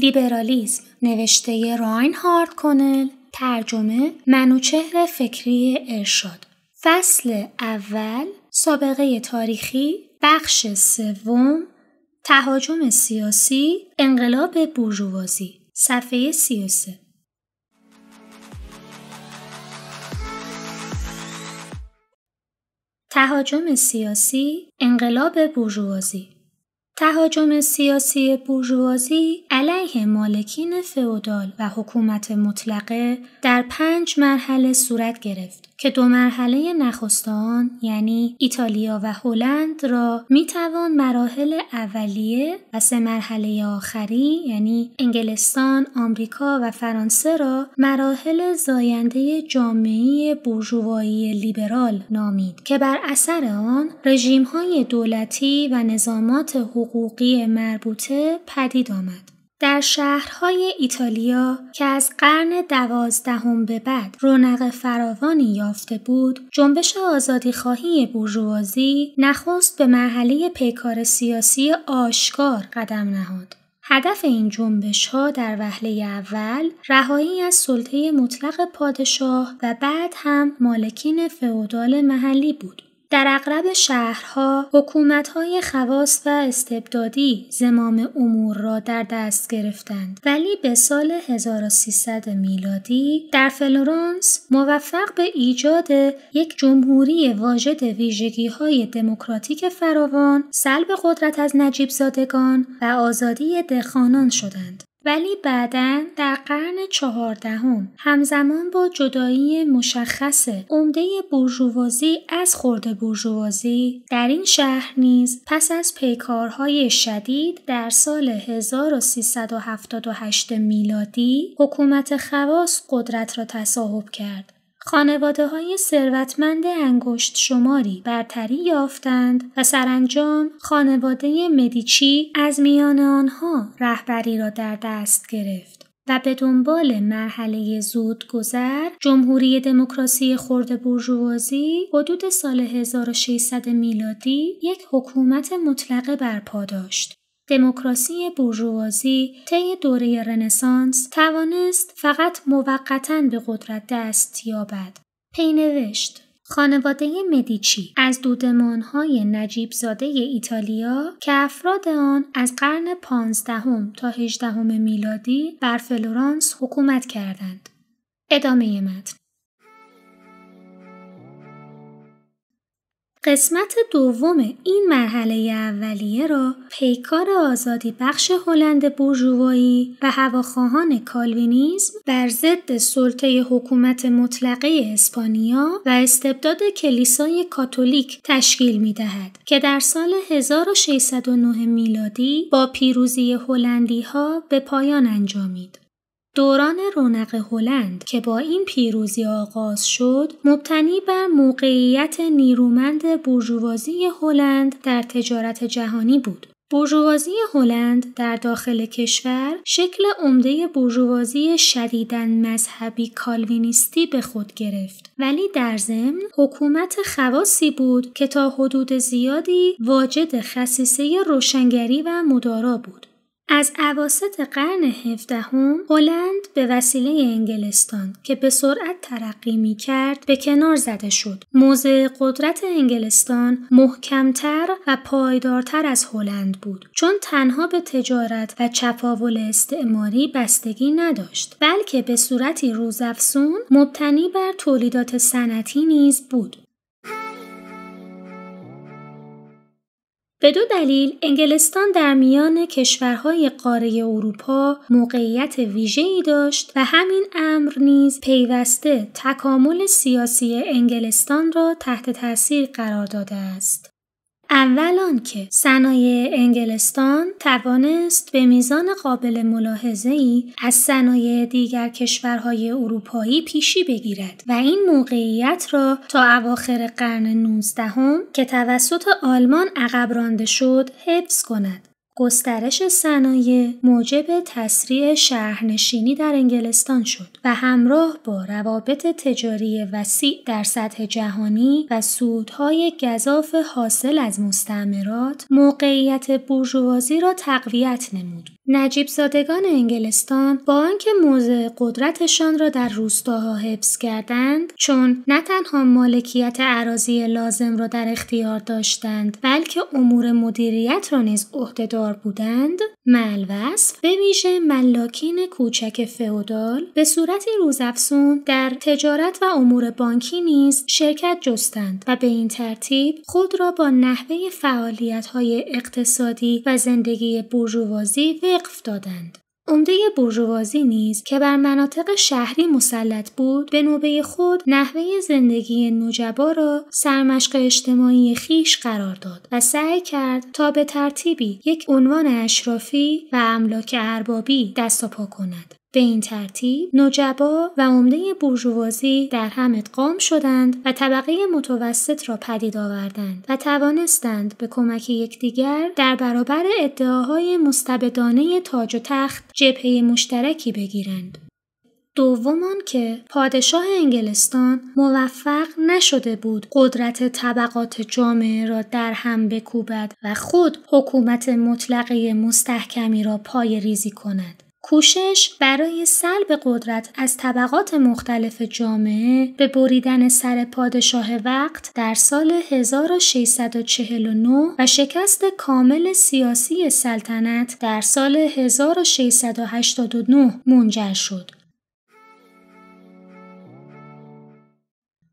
لیبرالیزم نوشته هارد کنل ترجمه منوچهر فکری ارشاد فصل اول سابقه تاریخی بخش سوم تهاجم سیاسی انقلاب بورژوازی صفحه 33 تهاجم سیاسی انقلاب بورژوازی تهاجم سیاسی بورژوازی علیه مالکین فئودال و حکومت مطلقه در پنج مرحله صورت گرفت که دو مرحله نخستان یعنی ایتالیا و هلند را می توان مراحل اولیه و سه مرحله آخری یعنی انگلستان، آمریکا و فرانسه را مراحل زاینده جامعه بورژوایی لیبرال نامید که بر اثر آن رژیم های دولتی و نظامات حقوقی مربوطه پدید آمد. در شهرهای ایتالیا که از قرن دوازدهم به بعد رونق فراوانی یافته بود، جنبش آزادیخواهی بورژوازی نخست به مرحله پیکار سیاسی آشکار قدم نهاد. هدف این جنبش ها در وهله اول رهایی از سلطه مطلق پادشاه و بعد هم مالکین فئودال محلی بود. در اغلب شهرها حکومت‌های خواص و استبدادی زمام امور را در دست گرفتند ولی به سال 1300 میلادی در فلورانس موفق به ایجاد یک جمهوری واجد ویژگی‌های دموکراتیک فراوان، سلب قدرت از نجیب زادگان و آزادی دخانان شدند. ولی بعدا در قرن چهاردهم همزمان با جدایی مشخص عمده برژوازی از خورده برژوازی در این شهر نیز پس از پیکارهای شدید در سال 1378 میلادی حکومت خواص قدرت را تصاحب کرد خانواده های ثروتمند انگشت شماری برتری یافتند و سرانجام خانواده مدیچی از میان آنها رهبری را در دست گرفت. و به دنبال مرحله زود گذر جمهوری دموکراسی خرد برجوازی حدود سال 1600 میلادی یک حکومت مطلقه برپا داشت دموکراسی بورژوازی طی دوره رنسانس توانست فقط موقتا به قدرت دست یابد. پینوشت خانواده مدیچی از دودمانهای نجیب زاده ایتالیا که افراد آن از قرن پانزدهم تا هجدهم میلادی بر فلورانس حکومت کردند. ادامه متن قسمت دوم این مرحله اولیه را پیکار آزادی بخش هلند بورژوایی و هواخواهان کالوینیزم بر ضد سلطه حکومت مطلقه اسپانیا و استبداد کلیسای کاتولیک تشکیل می دهد که در سال 1609 میلادی با پیروزی هلندی ها به پایان انجامید. دوران رونق هلند که با این پیروزی آغاز شد مبتنی بر موقعیت نیرومند برجوازی هلند در تجارت جهانی بود برجوازی هلند در داخل کشور شکل عمده برجوازی شدیداً مذهبی کالوینیستی به خود گرفت ولی در ضمن حکومت خواصی بود که تا حدود زیادی واجد خصیصه روشنگری و مدارا بود از عواست قرن هفدهم هلند به وسیله انگلستان که به سرعت ترقی می کرد به کنار زده شد. موضع قدرت انگلستان محکمتر و پایدارتر از هلند بود چون تنها به تجارت و چپاول استعماری بستگی نداشت بلکه به صورتی روزافزون مبتنی بر تولیدات صنعتی نیز بود. به دو دلیل انگلستان در میان کشورهای قاره اروپا موقعیت ای داشت و همین امر نیز پیوسته تکامل سیاسی انگلستان را تحت تاثیر قرار داده است. اول آنکه صنایع انگلستان توانست به میزان قابل ملاحظه ای از صنایع دیگر کشورهای اروپایی پیشی بگیرد و این موقعیت را تا اواخر قرن 19 هم که توسط آلمان عقب رانده شد حفظ کند. گسترش صنایع موجب تسریع شهرنشینی در انگلستان شد و همراه با روابط تجاری وسیع در سطح جهانی و سودهای گذاف حاصل از مستعمرات موقعیت بورژوازی را تقویت نمود نجیب زادگان انگلستان با آنکه موضع قدرتشان را در روستاها حفظ کردند چون نه تنها مالکیت عراضی لازم را در اختیار داشتند بلکه امور مدیریت را نیز عهدهدار بودند ملوصف به ویژه ملاکین کوچک فئودال به صورت روزافزون در تجارت و امور بانکی نیز شرکت جستند و به این ترتیب خود را با نحوه فعالیت اقتصادی و زندگی بورژوازی وقف دادند. عمده برجوازی نیز که بر مناطق شهری مسلط بود به نوبه خود نحوه زندگی نوجبا را سرمشق اجتماعی خیش قرار داد و سعی کرد تا به ترتیبی یک عنوان اشرافی و املاک اربابی دست و پا کند به این ترتیب نجبا و عمده برجوازی در هم ادغام شدند و طبقه متوسط را پدید آوردند و توانستند به کمک یکدیگر در برابر ادعاهای مستبدانه تاج و تخت جبهه مشترکی بگیرند دومان که پادشاه انگلستان موفق نشده بود قدرت طبقات جامعه را در هم بکوبد و خود حکومت مطلقه مستحکمی را پای ریزی کند کوشش برای سلب قدرت از طبقات مختلف جامعه به بریدن سر پادشاه وقت در سال 1649 و شکست کامل سیاسی سلطنت در سال 1689 منجر شد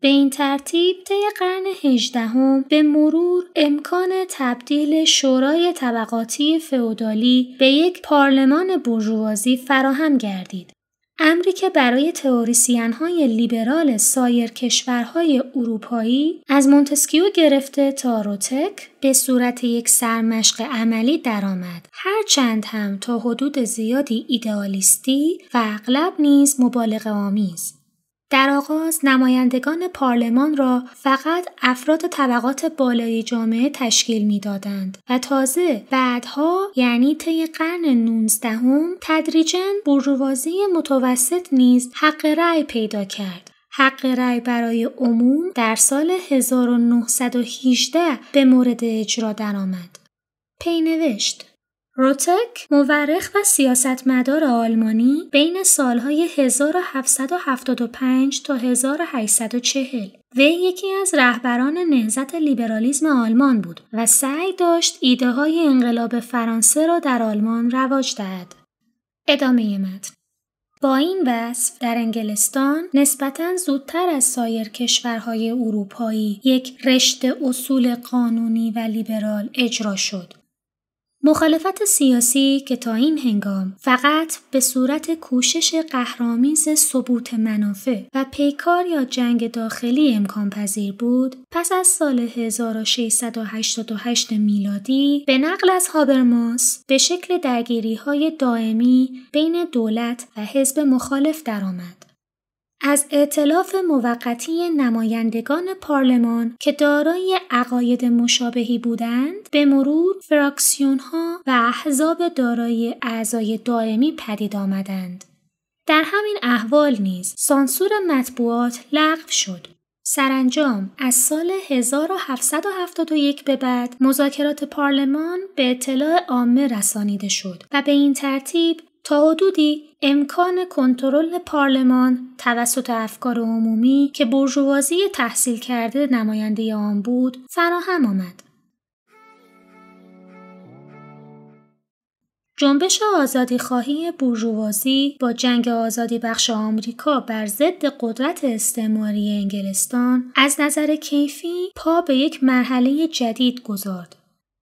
به این ترتیب طی قرن هجدهم به مرور امکان تبدیل شورای طبقاتی فئودالی به یک پارلمان برجوازی فراهم گردید امری که برای تئوریسین های لیبرال سایر کشورهای اروپایی از مونتسکیو گرفته تا روتک به صورت یک سرمشق عملی درآمد هرچند هم تا حدود زیادی ایدئالیستی و اغلب نیز مبالغه آمیز در آغاز نمایندگان پارلمان را فقط افراد طبقات بالای جامعه تشکیل میدادند و تازه بعدها یعنی طی قرن 19 هم تدریجا بورژوازی متوسط نیز حق رأی پیدا کرد حق رأی برای عموم در سال 1918 به مورد اجرا درآمد. پینوشت روتک مورخ و سیاستمدار آلمانی بین سالهای 1775 تا 1840 وی یکی از رهبران نهزت لیبرالیزم آلمان بود و سعی داشت ایده های انقلاب فرانسه را در آلمان رواج دهد. ادامه متن با این وصف در انگلستان نسبتا زودتر از سایر کشورهای اروپایی یک رشته اصول قانونی و لیبرال اجرا شد مخالفت سیاسی که تا این هنگام فقط به صورت کوشش قهرامیز ثبوت منافع و پیکار یا جنگ داخلی امکان پذیر بود، پس از سال 1688 میلادی به نقل از هابرماس به شکل درگیری های دائمی بین دولت و حزب مخالف درآمد. از اعتلاف موقتی نمایندگان پارلمان که دارای عقاید مشابهی بودند به مرور فراکسیون ها و احزاب دارای اعضای دائمی پدید آمدند در همین احوال نیز سانسور مطبوعات لغو شد سرانجام از سال 1771 به بعد مذاکرات پارلمان به اطلاع عامه رسانیده شد و به این ترتیب تا حدودی امکان کنترل پارلمان توسط افکار عمومی که برجوازی تحصیل کرده نماینده آن بود فراهم آمد. جنبش آزادی خواهی بورژوازی با جنگ آزادی بخش آمریکا بر ضد قدرت استعماری انگلستان از نظر کیفی پا به یک مرحله جدید گذارد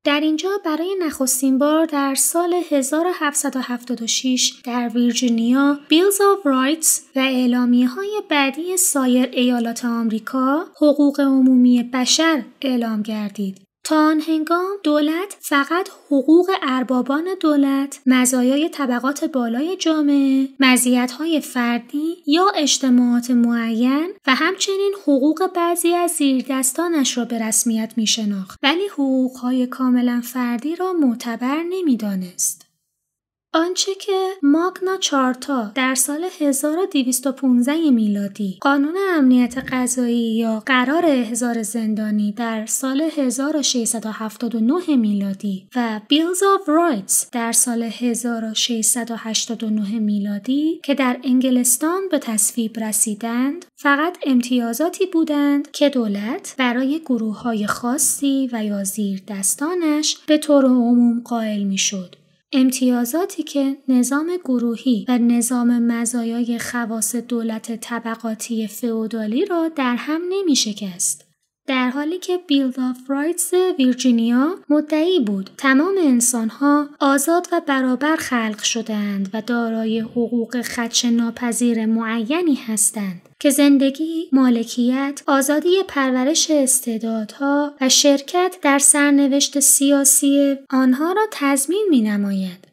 در اینجا برای نخستین بار در سال 1776 در ویرجینیا بیلز آف رایتس و اعلامی های بعدی سایر ایالات آمریکا حقوق عمومی بشر اعلام گردید تا آن هنگام دولت فقط حقوق اربابان دولت، مزایای طبقات بالای جامعه، مزیت‌های فردی یا اجتماعات معین و همچنین حقوق بعضی از زیردستانش را به رسمیت می ولی حقوقهای کاملا فردی را معتبر نمی‌دانست. آنچه که ماگنا چارتا در سال 1215 میلادی قانون امنیت غذایی یا قرار احضار زندانی در سال 1679 میلادی و بیلز آف رایتس در سال 1689 میلادی که در انگلستان به تصویب رسیدند فقط امتیازاتی بودند که دولت برای گروه های خاصی و یا زیر دستانش به طور عموم قائل میشد امتیازاتی که نظام گروهی و نظام مزایای خواص دولت طبقاتی فئودالی را در هم نمی شکست. در حالی که بیلد آف رایتس ویرجینیا مدعی بود تمام انسانها آزاد و برابر خلق شدند و دارای حقوق خدش ناپذیر معینی هستند که زندگی، مالکیت، آزادی پرورش استعدادها و شرکت در سرنوشت سیاسی آنها را تضمین می نماید.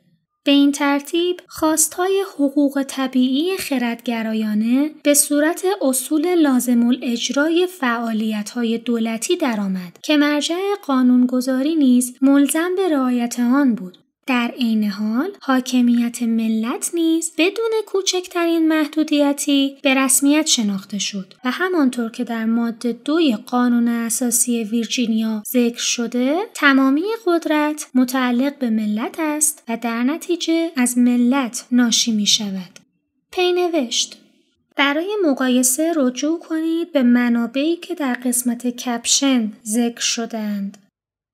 به این ترتیب خواستهای حقوق طبیعی خردگرایانه به صورت اصول لازم اجرای فعالیتهای دولتی درآمد که مرجع قانونگذاری نیز ملزم به رعایت آن بود در عین حال حاکمیت ملت نیز بدون کوچکترین محدودیتی به رسمیت شناخته شد و همانطور که در ماده دوی قانون اساسی ویرجینیا ذکر شده تمامی قدرت متعلق به ملت است و در نتیجه از ملت ناشی می شود. پینوشت برای مقایسه رجوع کنید به منابعی که در قسمت کپشن ذکر شدند.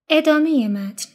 ادامه متن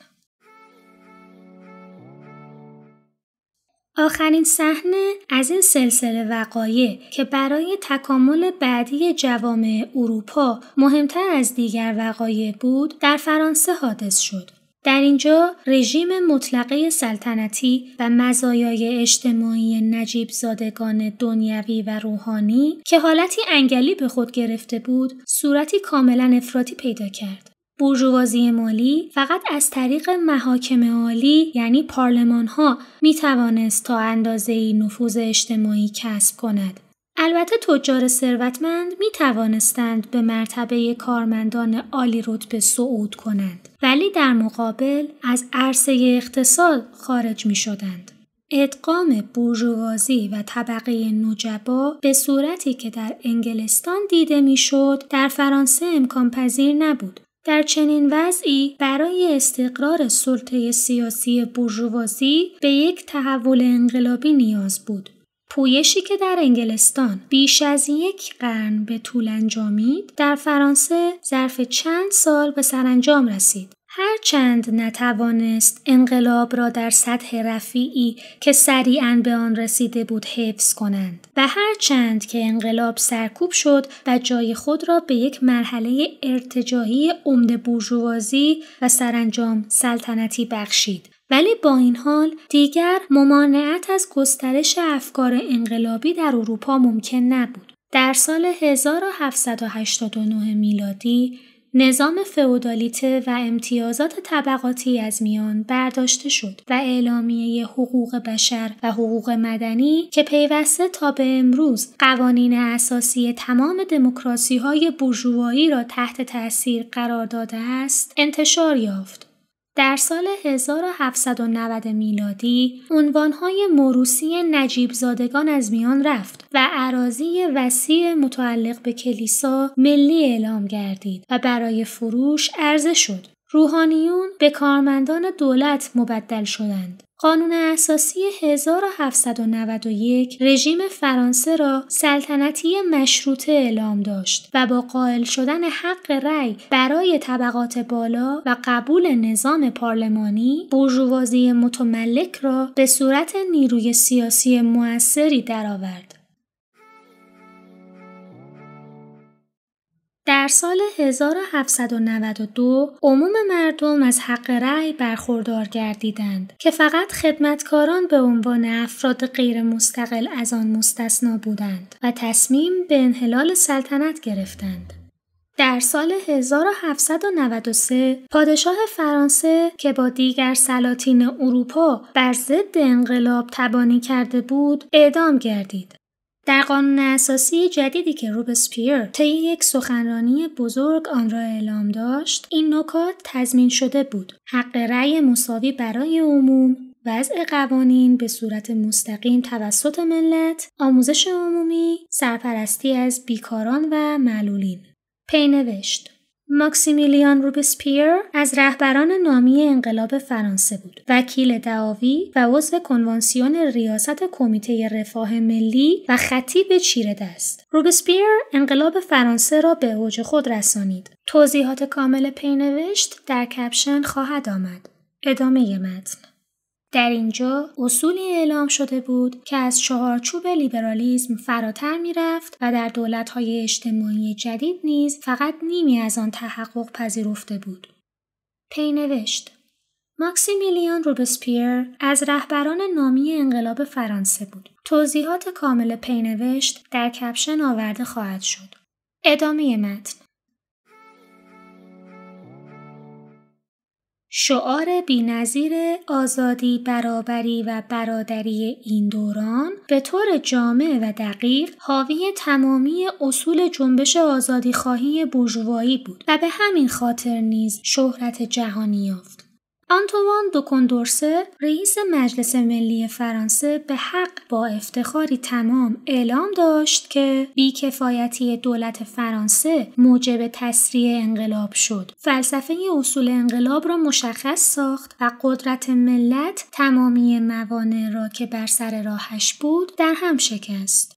آخرین صحنه از این سلسله وقایع که برای تکامل بعدی جوامع اروپا مهمتر از دیگر وقایع بود در فرانسه حادث شد در اینجا رژیم مطلقه سلطنتی و مزایای اجتماعی نجیب زادگان دنیوی و روحانی که حالتی انگلی به خود گرفته بود صورتی کاملا افراطی پیدا کرد بورژوازی مالی فقط از طریق محاکم عالی یعنی پارلمان ها می توانست تا اندازه نفوذ اجتماعی کسب کند. البته تجار ثروتمند می توانستند به مرتبه کارمندان عالی رتبه صعود کنند ولی در مقابل از عرصه اقتصاد خارج می شدند. ادغام بورژوازی و طبقه نجبا به صورتی که در انگلستان دیده میشد در فرانسه امکان پذیر نبود در چنین وضعی برای استقرار سلطه سیاسی برجوازی به یک تحول انقلابی نیاز بود. پویشی که در انگلستان بیش از یک قرن به طول انجامید در فرانسه ظرف چند سال به سرانجام رسید هرچند نتوانست انقلاب را در سطح رفیعی که سریعا به آن رسیده بود حفظ کنند و هرچند که انقلاب سرکوب شد و جای خود را به یک مرحله ارتجاهی عمده بورژوازی و سرانجام سلطنتی بخشید ولی با این حال دیگر ممانعت از گسترش افکار انقلابی در اروپا ممکن نبود در سال 1789 میلادی نظام فئودالیته و امتیازات طبقاتی از میان برداشته شد و اعلامیه حقوق بشر و حقوق مدنی که پیوسته تا به امروز قوانین اساسی تمام دموکراسی های را تحت تاثیر قرار داده است انتشار یافت در سال 1790 میلادی عنوانهای موروسی زادگان از میان رفت و عراضی وسیع متعلق به کلیسا ملی اعلام گردید و برای فروش عرضه شد. روحانیون به کارمندان دولت مبدل شدند قانون اساسی 1791 رژیم فرانسه را سلطنتی مشروطه اعلام داشت و با قائل شدن حق رأی برای طبقات بالا و قبول نظام پارلمانی بورژوازی متملک را به صورت نیروی سیاسی موثری درآورد. در سال 1792 عموم مردم از حق رأی برخوردار گردیدند که فقط خدمتکاران به عنوان افراد غیر مستقل از آن مستثنا بودند و تصمیم به انحلال سلطنت گرفتند. در سال 1793 پادشاه فرانسه که با دیگر سلاطین اروپا بر ضد انقلاب تبانی کرده بود اعدام گردید در قانون اساسی جدیدی که روبسپیر طی یک سخنرانی بزرگ آن را اعلام داشت این نکات تضمین شده بود حق رأی مساوی برای عموم وضع قوانین به صورت مستقیم توسط ملت آموزش عمومی سرپرستی از بیکاران و معلولین پی نوشت ماکسیمیلیان روبسپیر از رهبران نامی انقلاب فرانسه بود وکیل دعاوی و عضو کنوانسیون ریاست کمیته رفاه ملی و خطیب چیره دست روبسپیر انقلاب فرانسه را به اوج خود رسانید توضیحات کامل پینوشت در کپشن خواهد آمد ادامه متن در اینجا اصولی اعلام شده بود که از چهارچوب لیبرالیسم فراتر میرفت و در دولتهای اجتماعی جدید نیز فقط نیمی از آن تحقق پذیرفته بود. پینوشت نوشت ماکسیمیلیان روبسپیر از رهبران نامی انقلاب فرانسه بود. توضیحات کامل پینوشت در کپشن آورده خواهد شد. ادامه متن شعار بینظیر آزادی برابری و برادری این دوران به طور جامع و دقیق حاوی تمامی اصول جنبش آزادی خواهی بود و به همین خاطر نیز شهرت جهانی یافت آنتوان دو رئیس مجلس ملی فرانسه به حق با افتخاری تمام اعلام داشت که بیکفایتی دولت فرانسه موجب تسریع انقلاب شد فلسفه اصول انقلاب را مشخص ساخت و قدرت ملت تمامی موانع را که بر سر راهش بود در هم شکست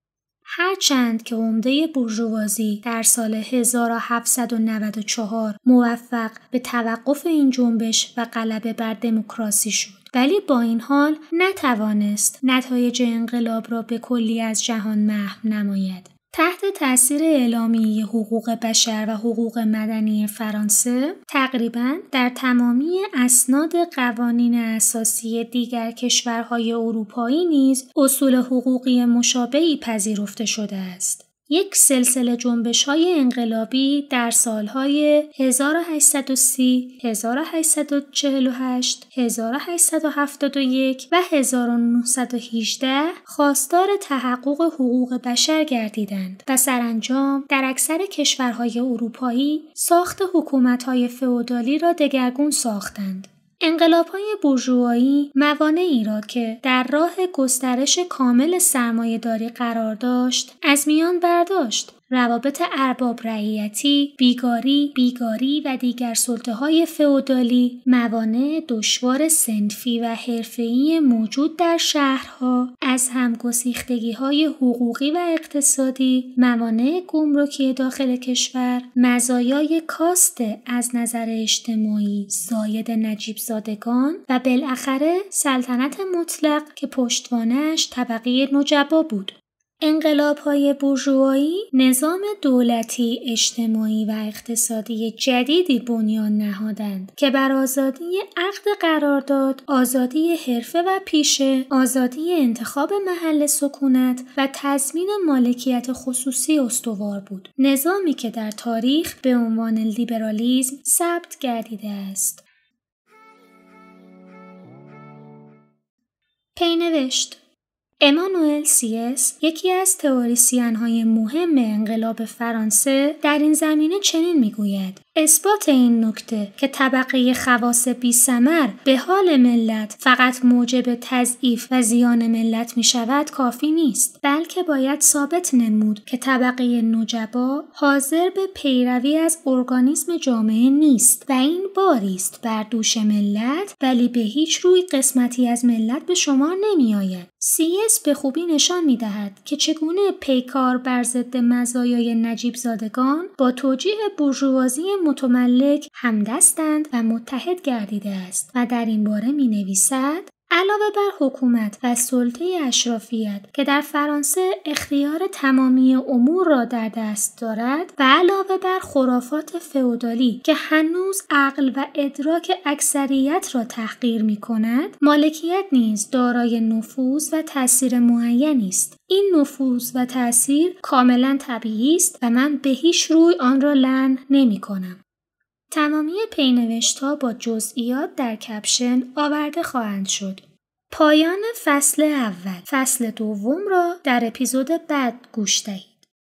هرچند که عمده برجوازی در سال 1794 موفق به توقف این جنبش و غلبه بر دموکراسی شد ولی با این حال نتوانست نتایج انقلاب را به کلی از جهان محو نماید تحت تاثیر اعلامیه حقوق بشر و حقوق مدنی فرانسه تقریبا در تمامی اسناد قوانین اساسی دیگر کشورهای اروپایی نیز اصول حقوقی مشابهی پذیرفته شده است یک سلسله جنبش های انقلابی در سالهای 1830, 1848, 1871 و 1918 خواستار تحقق حقوق بشر گردیدند و سرانجام در اکثر کشورهای اروپایی ساخت حکومتهای فئودالی را دگرگون ساختند. انقلابهای برژوایی موانعی را که در راه گسترش کامل داری قرار داشت از میان برداشت روابط ارباب رعیتی، بیگاری، بیگاری و دیگر سلطه های فئودالی موانع دشوار سنفی و حرفه‌ای موجود در شهرها از همگسیختگی های حقوقی و اقتصادی، موانع گمرکی داخل کشور، مزایای کاست از نظر اجتماعی زاید نجیب زادگان و بالاخره سلطنت مطلق که پشتوانش طبقه نجبا بود. انقلاب های نظام دولتی، اجتماعی و اقتصادی جدیدی بنیان نهادند که بر آزادی عقد قرارداد، آزادی حرفه و پیشه، آزادی انتخاب محل سکونت و تضمین مالکیت خصوصی استوار بود. نظامی که در تاریخ به عنوان لیبرالیزم ثبت گردیده است. پینوشت امانوئل سیس یکی از تئوریسین های مهم انقلاب فرانسه در این زمینه چنین میگوید اثبات این نکته که طبقه خواص بی سمر به حال ملت فقط موجب تضعیف و زیان ملت می شود کافی نیست بلکه باید ثابت نمود که طبقه نجبا حاضر به پیروی از ارگانیسم جامعه نیست و این باریست بر دوش ملت ولی به هیچ روی قسمتی از ملت به شما نمی آید سیس به خوبی نشان می دهد که چگونه پیکار بر ضد مزایای نجیب زادگان با توجیه برجوازی متملک همدستند و متحد گردیده است و در این باره می نویسد علاوه بر حکومت و سلطه اشرافیت که در فرانسه اختیار تمامی امور را در دست دارد و علاوه بر خرافات فئودالی که هنوز عقل و ادراک اکثریت را تحقیر می کند مالکیت نیز دارای نفوذ و تاثیر معینی است این نفوذ و تاثیر کاملا طبیعی است و من به هیچ روی آن را لن نمی کنم. تمامی پینوشت ها با جزئیات در کپشن آورده خواهند شد. پایان فصل اول فصل دوم را در اپیزود بعد گوش دهید